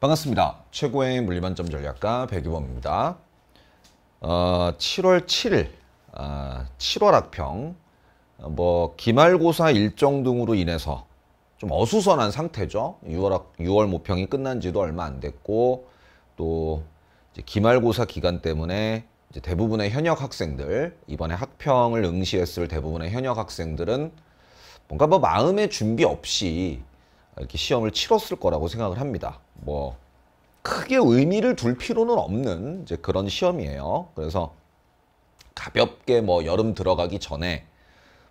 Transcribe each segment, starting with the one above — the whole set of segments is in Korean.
반갑습니다. 최고의 물리반점 전략가 백유범입니다. 어, 7월 7일, 어, 아, 7월 학평, 어, 뭐 기말고사 일정 등으로 인해서 좀 어수선한 상태죠. 6월, 학, 6월 모평이 끝난 지도 얼마 안 됐고 또 기말고사 기간 때문에 이제 대부분의 현역 학생들, 이번에 학평을 응시했을 대부분의 현역 학생들은 뭔가 뭐 마음의 준비 없이 이렇게 시험을 치렀을 거라고 생각을 합니다. 뭐 크게 의미를 둘 필요는 없는 이제 그런 시험이에요. 그래서 가볍게 뭐 여름 들어가기 전에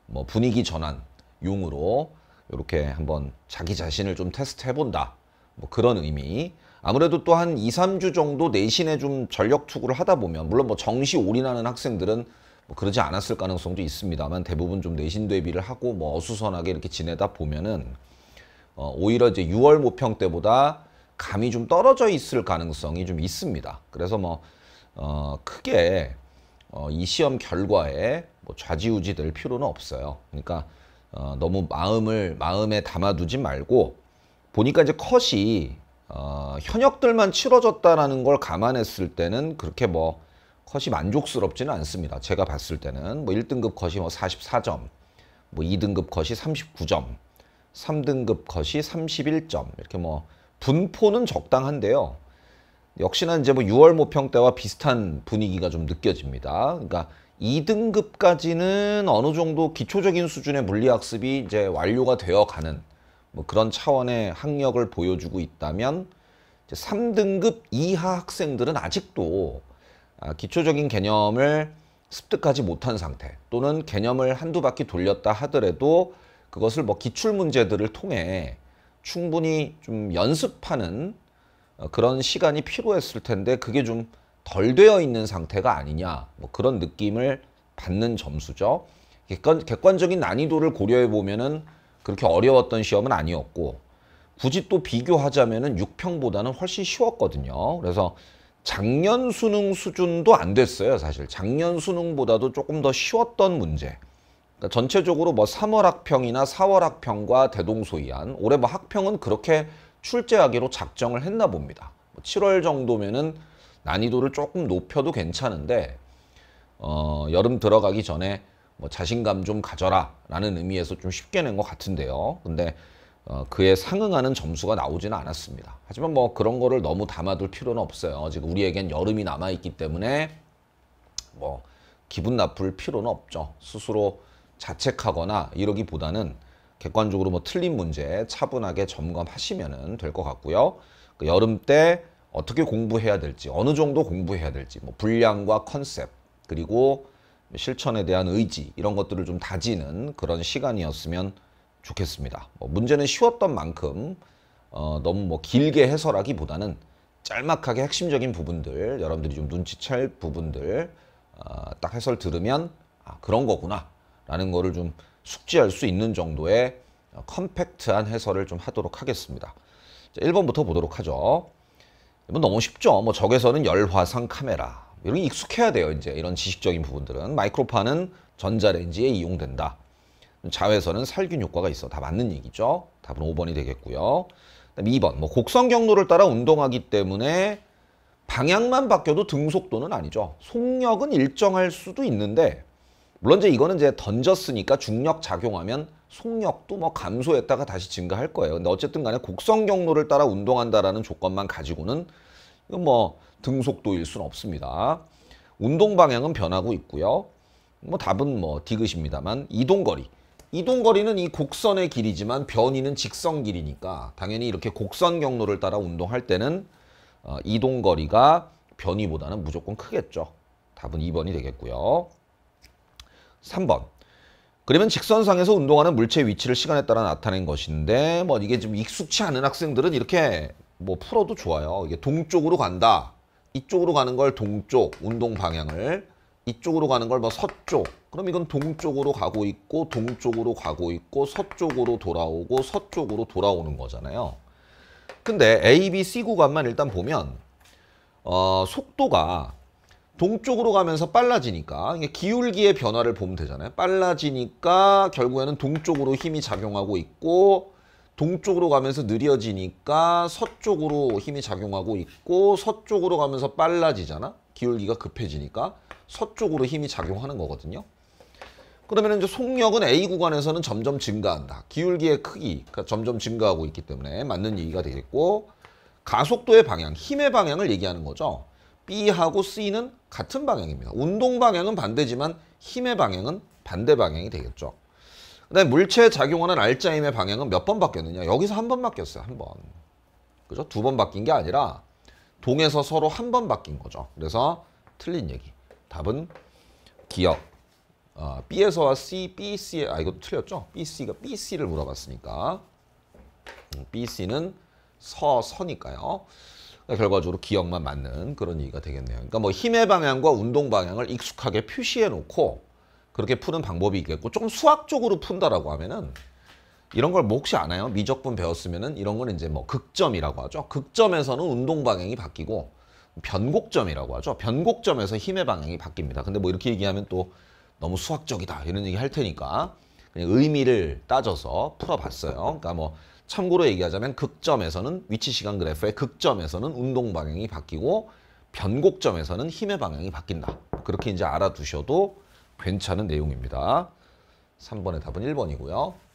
뭐 분위기 전환 용으로 이렇게 한번 자기 자신을 좀 테스트 해본다. 뭐 그런 의미. 아무래도 또 한 2, 3주 정도 내신에 좀 전력 투구를 하다 보면 물론 뭐 정시 올인하는 학생들은 뭐 그러지 않았을 가능성도 있습니다만 대부분 좀 내신 대비를 하고 뭐 어수선하게 이렇게 지내다 보면은 어, 오히려 이제 6월 모평 때보다 감이 좀 떨어져 있을 가능성이 좀 있습니다. 그래서 뭐 어, 크게 어, 이 시험 결과에 뭐 좌지우지될 필요는 없어요. 그러니까 어, 너무 마음을 마음에 담아두지 말고 보니까 이제 컷이 어, 현역들만 치러졌다라는 걸 감안했을 때는 그렇게 뭐 컷이 만족스럽지는 않습니다. 제가 봤을 때는 뭐 1등급 컷이 뭐 44점, 뭐 2등급 컷이 39점, 3등급 컷이 31점 이렇게 뭐 분포는 적당한데요. 역시나 이제 뭐 6월 모평 때와 비슷한 분위기가 좀 느껴집니다. 그러니까 2등급까지는 어느 정도 기초적인 수준의 물리학습이 이제 완료가 되어 가는 뭐 그런 차원의 학력을 보여주고 있다면 이제 3등급 이하 학생들은 아직도 아, 기초적인 개념을 습득하지 못한 상태 또는 개념을 한두 바퀴 돌렸다 하더라도 그것을 뭐 기출 문제들을 통해 충분히 좀 연습하는 어, 그런 시간이 필요했을 텐데 그게 좀 덜 되어 있는 상태가 아니냐 뭐 그런 느낌을 받는 점수죠. 객관, 객관적인 난이도를 고려해 보면은 그렇게 어려웠던 시험은 아니었고 굳이 또 비교하자면은 6평보다는 훨씬 쉬웠거든요. 그래서 작년 수능 수준도 안 됐어요, 사실. 작년 수능보다도 조금 더 쉬웠던 문제. 그러니까 전체적으로 뭐 3월 학평이나 4월 학평과 대동소이한 올해 뭐 학평은 그렇게 출제하기로 작정을 했나 봅니다. 7월 뭐 정도면은 난이도를 조금 높여도 괜찮은데 어, 여름 들어가기 전에 뭐 자신감 좀 가져라 라는 의미에서 좀 쉽게 낸 것 같은데요. 근데 어, 그에 상응하는 점수가 나오지는 않았습니다. 하지만 뭐 그런 거를 너무 담아둘 필요는 없어요. 지금 우리에겐 여름이 남아있기 때문에 뭐 기분 나쁠 필요는 없죠. 스스로 자책하거나 이러기보다는 객관적으로 뭐 틀린 문제 차분하게 점검하시면 될 것 같고요. 그 여름 때 어떻게 공부해야 될지 어느 정도 공부해야 될지 뭐 분량과 컨셉 그리고 실천에 대한 의지 이런 것들을 좀 다지는 그런 시간이었으면 좋겠습니다. 뭐 문제는 쉬웠던 만큼 어, 너무 뭐 길게 해설하기보다는 짤막하게 핵심적인 부분들 여러분들이 좀 눈치챌 부분들 어, 딱 해설 들으면 아, 그런 거구나 라는 거를 좀 숙지할 수 있는 정도의 컴팩트한 해설을 좀 하도록 하겠습니다. 자, 1번부터 보도록 하죠. 이번 뭐 너무 쉽죠. 뭐 적외선은 열화상 카메라. 이런 익숙해야 돼요. 이제 이런 지식적인 부분들은 마이크로파는 전자레인지에 이용된다. 자외선은 살균 효과가 있어. 다 맞는 얘기죠. 답은 5번이 되겠고요. 그다음 2번. 뭐 곡선 경로를 따라 운동하기 때문에 방향만 바뀌어도 등속도는 아니죠. 속력은 일정할 수도 있는데 물론 이제 이거는 이제 던졌으니까 중력 작용하면 속력도 뭐 감소했다가 다시 증가할 거예요. 근데 어쨌든 간에 곡선 경로를 따라 운동한다라는 조건만 가지고는 이건 뭐 등속도일 수는 없습니다. 운동 방향은 변하고 있고요. 뭐 답은 뭐 디귿입니다만 이동거리. 이동거리는 이 곡선의 길이지만 변이는 직선 길이니까 당연히 이렇게 곡선 경로를 따라 운동할 때는 어, 이동거리가 변이보다는 무조건 크겠죠. 답은 2번이 되겠고요. 3번. 그러면 직선상에서 운동하는 물체의 위치를 시간에 따라 나타낸 것인데 뭐 이게 좀 익숙치 않은 학생들은 이렇게 뭐 풀어도 좋아요. 이게 동쪽으로 간다. 이쪽으로 가는 걸 동쪽 운동 방향을 이쪽으로 가는 걸 뭐 서쪽 그럼 이건 동쪽으로 가고 있고 동쪽으로 가고 있고 서쪽으로 돌아오고 서쪽으로 돌아오는 거잖아요. 근데 A, B, C 구간만 일단 보면 어, 속도가 동쪽으로 가면서 빨라지니까 기울기의 변화를 보면 되잖아요. 빨라지니까 결국에는 동쪽으로 힘이 작용하고 있고 동쪽으로 가면서 느려지니까 서쪽으로 힘이 작용하고 있고 서쪽으로 가면서 빨라지잖아. 기울기가 급해지니까 서쪽으로 힘이 작용하는 거거든요. 그러면 이제 속력은 A 구간에서는 점점 증가한다. 기울기의 크기가 그러니까 점점 증가하고 있기 때문에 맞는 얘기가 되겠고 가속도의 방향, 힘의 방향을 얘기하는 거죠. B하고 C는 같은 방향입니다. 운동 방향은 반대지만 힘의 방향은 반대 방향이 되겠죠. 그다음에 물체에 작용하는 알짜 힘의 방향은 몇 번 바뀌었느냐? 여기서 한 번 바뀌었어요. 한 번. 그죠? 두 번 바뀐 게 아니라 동에서 서로 한 번 바뀐 거죠. 그래서 틀린 얘기. 답은 기억. 어, B에서와 C, B, C. 아 이것도 틀렸죠? B, C가 B, C를 물어봤으니까. 음, B, C는 서, 서니까요. 결과적으로 기억만 맞는 그런 얘기가 되겠네요. 그러니까 뭐 힘의 방향과 운동 방향을 익숙하게 표시해 놓고 그렇게 푸는 방법이 있겠고 조금 수학적으로 푼다라고 하면은 이런 걸뭐 혹시 아요 미적분 배웠으면은 이런 건 이제 뭐 극점이라고 하죠. 극점에서는 운동 방향이 바뀌고 변곡점이라고 하죠. 변곡점에서 힘의 방향이 바뀝니다. 근데 뭐 이렇게 얘기하면 또 너무 수학적이다 이런 얘기 할 테니까 그냥 의미를 따져서 풀어봤어요. 그러니까 뭐 참고로 얘기하자면 극점에서는 위치 시간 그래프의 극점에서는 운동 방향이 바뀌고 변곡점에서는 힘의 방향이 바뀐다. 그렇게 이제 알아두셔도 괜찮은 내용입니다. 3번의 답은 1번이고요.